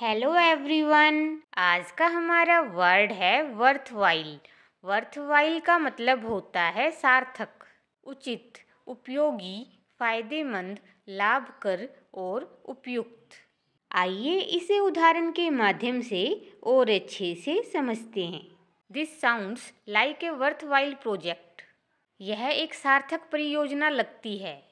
hello everyone आज का हमारा वर्ड है वर्थवाइल वर्थवाइल का मतलब होता है सार्थक उचित उपयोगी फायदेमंद लाभकर और उपयुक्त आइए इसे उदाहरण के माध्यम से और अच्छे से समझते हैं this sounds like a worthwhile project यह एक सार्थक परियोजना लगती है